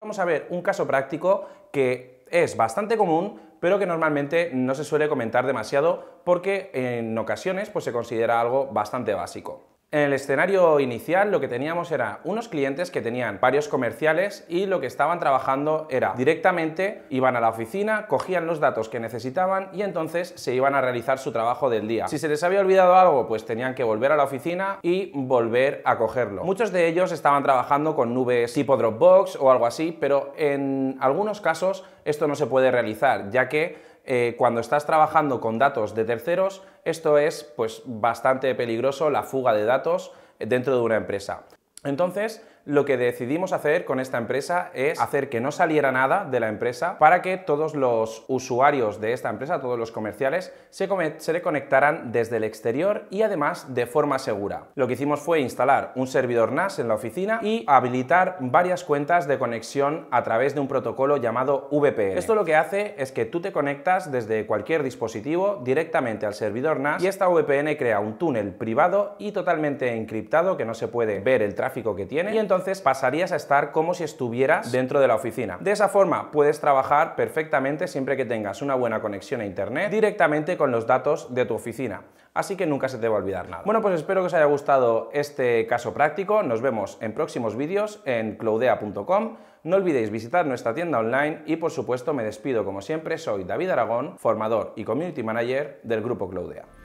Vamos a ver un caso práctico que es bastante común, pero que normalmente no se suele comentar demasiado porque en ocasiones pues, se considera algo bastante básico. En el escenario inicial lo que teníamos era unos clientes que tenían varios comerciales y lo que estaban trabajando era directamente iban a la oficina, cogían los datos que necesitaban y entonces se iban a realizar su trabajo del día. Si se les había olvidado algo, pues tenían que volver a la oficina y volver a cogerlo. Muchos de ellos estaban trabajando con nubes tipo Dropbox o algo así, pero en algunos casos esto no se puede realizar, ya que eh, cuando estás trabajando con datos de terceros, esto es pues, bastante peligroso, la fuga de datos dentro de una empresa. Entonces, lo que decidimos hacer con esta empresa es hacer que no saliera nada de la empresa para que todos los usuarios de esta empresa, todos los comerciales, se, se conectaran desde el exterior y además de forma segura. Lo que hicimos fue instalar un servidor NAS en la oficina y habilitar varias cuentas de conexión a través de un protocolo llamado VPN. Esto lo que hace es que tú te conectas desde cualquier dispositivo directamente al servidor NAS y esta VPN crea un túnel privado y totalmente encriptado que no se puede ver el tráfico que tiene entonces pasarías a estar como si estuvieras dentro de la oficina. De esa forma puedes trabajar perfectamente siempre que tengas una buena conexión a internet directamente con los datos de tu oficina. Así que nunca se te va a olvidar nada. Bueno, pues espero que os haya gustado este caso práctico. Nos vemos en próximos vídeos en cloudea.com. No olvidéis visitar nuestra tienda online y por supuesto me despido como siempre. Soy David Aragón, formador y community manager del grupo Cloudea.